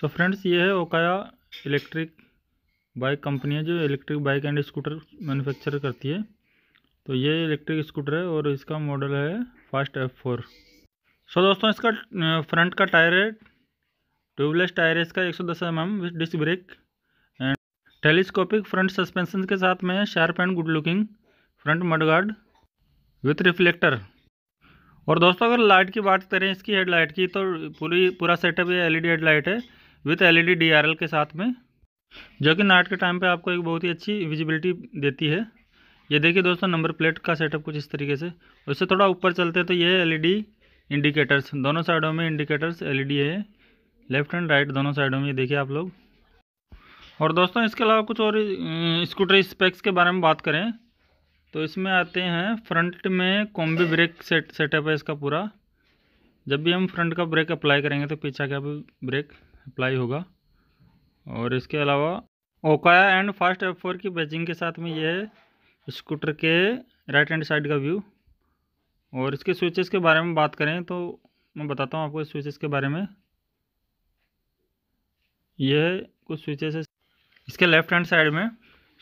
सो so friends ये है Okaya electric bike company है जो electric bike and scooter manufacture करती है तो ये इलेक्ट्रिक स्कूटर है और इसका मॉडल है फास्ट एफ फोर सो दोस्तों इसका फ्रंट का टायर है ट्यूबलेस टायर है इसका एक सौ दस M M with disc brake and telescopic front suspension के साथ में sharp and good looking front mudguard with reflector और दोस्तों अगर लाइट की बात करें इसकी हेडलाइट की तो पूरी पूरा सेटअप ये एलईडी हेडलाइट है विथ एल ई के साथ में जो कि नाइट के टाइम पे आपको एक बहुत ही अच्छी विजिबिलिटी देती है ये देखिए दोस्तों नंबर प्लेट का सेटअप कुछ इस तरीके से उससे थोड़ा ऊपर चलते हैं तो ये एलईडी इंडिकेटर्स दोनों साइडों में इंडिकेटर्स एलईडी है लेफ्ट एंड राइट दोनों साइडों में ये देखिए आप लोग और दोस्तों इसके अलावा कुछ और अं, स्कूटर स्पेक्स के बारे में बात करें तो इसमें आते हैं फ्रंट में कॉम्बी ब्रेक सेट सेटअप है इसका पूरा जब भी हम फ्रंट का ब्रेक अप्लाई करेंगे तो पीछा का भी ब्रेक अप्लाई होगा और इसके अलावा Okaya and fast F four की बैचिंग के साथ में ये है स्कूटर के राइट हैंड साइड का व्यू और इसके स्विचेस के बारे में बात करें तो मैं बताता हूँ आपको स्विचेस के बारे में यह कुछ स्विचेस है इसके लेफ्ट हैंड साइड में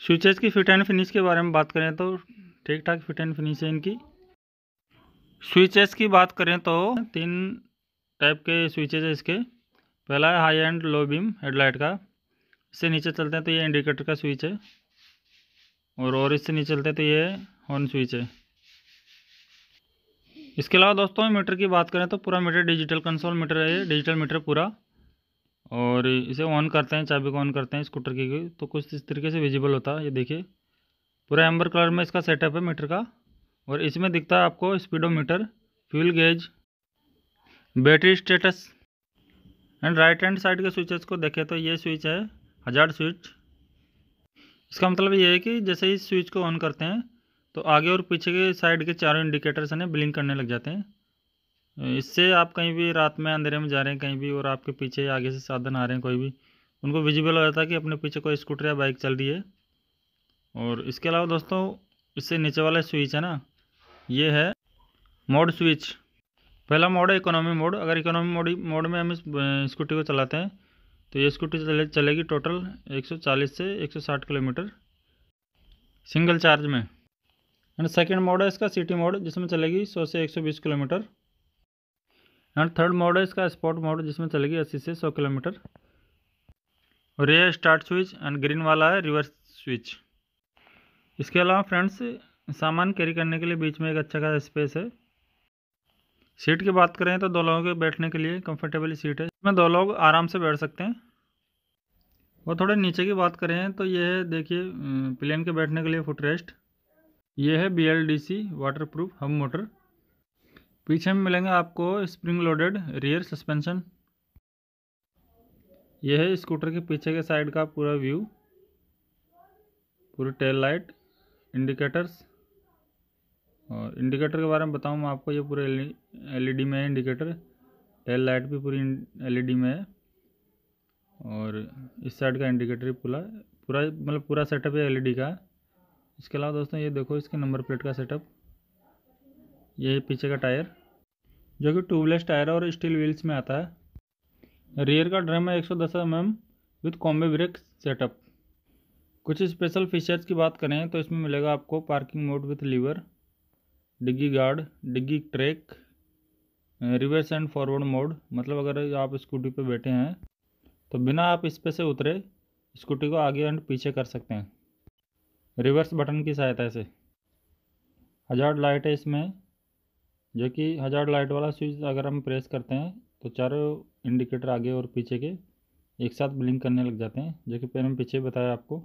स्विचेस की फिट एंड फिनिश के बारे में बात करें तो ठीक ठाक फिट एंड फिनिश है इनकी स्विचेस की बात करें तो तीन टाइप के स्विचेस है इसके पहला है high and low beam headlight का इससे नीचे चलते हैं तो ये इंडिकेटर का स्विच है और और इससे नीचे चलते हैं तो ये हॉर्न स्विच है इसके अलावा दोस्तों मीटर की बात करें तो पूरा मीटर डिजिटल कंसोल मीटर है ये डिजिटल मीटर पूरा और इसे ऑन करते हैं चाबी को ऑन करते हैं स्कूटर की तो कुछ इस तरीके से विजिबल होता है ये देखिए पूरा एम्बर कलर में इसका सेटअप है मीटर का और इसमें दिखता है आपको speedometer fuel gauge battery status and right hand side switches स्विचेस को देखें तो ये स्विच है हज़ार स्विच इसका मतलब ये है कि जैसे ही स्विच को ऑन करते हैं तो आगे और पीछे के साइड के चारों इंडिकेटर्स हैं ब्लिंक करने लग जाते हैं इससे आप कहीं भी रात में अंधेरे में जा रहे हैं कहीं भी और आपके पीछे आगे से साधन आ रहे हैं कोई भी उनको विजिबल हो जाता है कि अपने पीछे कोई स्कूटर या बाइक चल रही है और इसके अलावा दोस्तों इससे नीचे वाला स्विच है ना ये है मोड स्विच पहला मोड है इकोनॉमी मोड अगर इकोनॉमी मोड मोड में हम इस स्कूटी को चलाते हैं तो ये स्कूटी चले चलेगी टोटल 140 से 160 किलोमीटर सिंगल चार्ज में एंड सेकेंड मोड है इसका सिटी मोड जिसमें चलेगी 100 से 120 किलोमीटर एंड थर्ड मोड है इसका स्पोर्ट मोड जिसमें चलेगी 80 से 100 किलोमीटर और ये स्टार्ट स्विच एंड ग्रीन वाला है रिवर्स स्विच इसके अलावा फ्रेंड्स सामान कैरी करने के लिए बीच में एक अच्छा खासा स्पेस है सीट की बात करें तो दो लोगों के बैठने के लिए कंफर्टेबल सीट है इसमें दो लोग आराम से बैठ सकते हैं और थोड़े नीचे की बात करें तो ये है देखिए प्लेन के बैठने के लिए फुटरेस्ट ये है B L D C waterproof हम मोटर पीछे में मिलेंगे आपको स्प्रिंग लोडेड रियर सस्पेंशन यह है स्कूटर के पीछे के साइड का पूरा व्यू पूरी टेल लाइट इंडिकेटर्स और इंडिकेटर के बारे में बताऊँ मैं आपको ये पूरे एलईडी e e में है इंडिकेटर टेल लाइट भी पूरी एलईडी e में है और इस साइड का इंडिकेटर पूरा पूरा मतलब पूरा सेटअप है एलईडी का इसके अलावा दोस्तों ये देखो इसके नंबर प्लेट का सेटअप ये पीछे का टायर जो कि ट्यूबलेस टायर और स्टील व्हील्स में आता है रियर का ड्रम है एक सौ दस M M with combi brake setup कुछ स्पेशल फीचर्स की बात करें तो इसमें मिलेगा आपको पार्किंग मोड विथ लीवर डिग्गी गार्ड डिग्गी track reverse and forward mode मतलब अगर आप स्कूटी पर बैठे हैं तो बिना आप इस पे से उतरे स्कूटी को आगे एंड पीछे कर सकते हैं रिवर्स बटन की सहायता से हजार्ड लाइट है इसमें जो कि हजार्ड लाइट वाला स्विच अगर हम प्रेस करते हैं तो चारों इंडिकेटर आगे और पीछे के एक साथ ब्लिंक करने लग जाते हैं जो कि पहले पीछे बताया आपको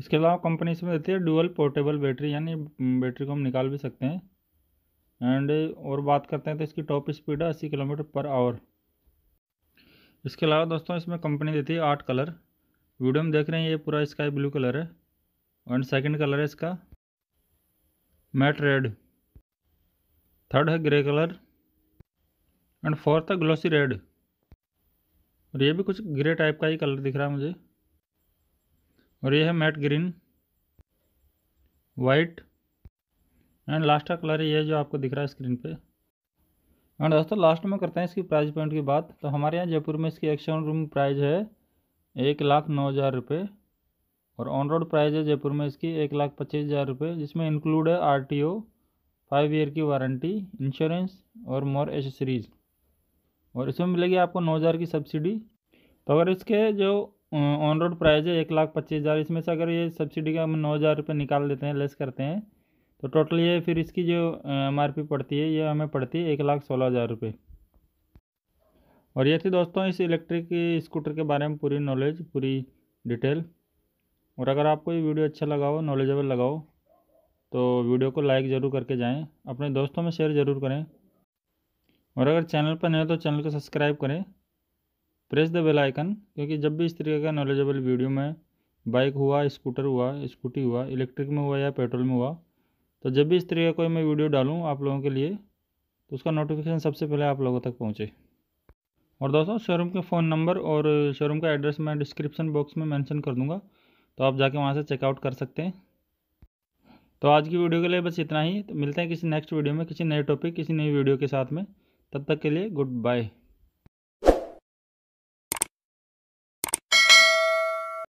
इसके अलावा कंपनी इसमें देती है डुअल पोर्टेबल बैटरी यानी बैटरी को हम निकाल भी सकते हैं एंड और बात करते हैं तो इसकी टॉप स्पीड है अस्सी किलोमीटर पर आवर इसके अलावा दोस्तों इसमें कंपनी देती है आठ कलर वीडियो में देख रहे हैं ये पूरा स्काई ब्लू कलर है एंड सेकंड कलर है इसका मैट रेड थर्ड है ग्रे कलर एंड फोर्थ है ग्लोसी रेड और ये भी कुछ ग्रे टाइप का ही कलर दिख रहा है मुझे और ये है matte green white and last का कलर ये है जो आपको दिख रहा है स्क्रीन पे एंड दोस्तों लास्ट में करते हैं इसकी प्राइस पॉइंट की बात तो हमारे यहाँ जयपुर में इसकी एक्शन रूम प्राइस है एक लाख नौ हज़ार रुपये और ऑन रोड प्राइस है जयपुर में इसकी एक लाख पच्चीस हज़ार रुपये जिसमें इंक्लूड है R T O five year की वारंटी इंश्योरेंस और मोर एसेसरीज और इसमें मिलेगी आपको नौ हज़ार की सब्सिडी तो अगर इसके जो ऑन रोड प्राइज़ है एक लाख पच्चीस हज़ार इसमें से अगर ये सब्सिडी का हम नौ हज़ार रुपये निकाल देते हैं लेस करते हैं तो टोटल ये फिर इसकी जो एम आर पी पड़ती है ये हमें पड़ती है एक लाख सोलह हज़ार रुपये और ये थी दोस्तों इस इलेक्ट्रिक स्कूटर के बारे में पूरी नॉलेज पूरी डिटेल और अगर आपको ये वीडियो अच्छा लगा हो नॉलेजेबल लगा हो तो वीडियो को लाइक ज़रूर करके जाएँ अपने दोस्तों में शेयर ज़रूर करें और अगर चैनल पर नहीं हो तो चैनल को सब्सक्राइब करें प्रेस द बेल आइकन क्योंकि जब भी इस तरीके का नॉलेजेबल वीडियो में बाइक हुआ स्कूटर हुआ स्कूटी हुआ इलेक्ट्रिक में हुआ या पेट्रोल में हुआ तो जब भी इस तरीके का कोई मैं वीडियो डालूँ आप लोगों के लिए तो उसका नोटिफिकेशन सबसे पहले आप लोगों तक पहुँचे और दोस्तों शोरूम के फ़ोन नंबर और शोरूम का एड्रेस मैं डिस्क्रिप्शन बॉक्स में मेंशन कर दूंगा तो आप जाके वहाँ से चेकआउट कर सकते हैं तो आज की वीडियो के लिए बस इतना ही तो मिलते हैं किसी नेक्स्ट वीडियो में किसी नए टॉपिक किसी नई वीडियो के साथ में तब तक के लिए गुड बाय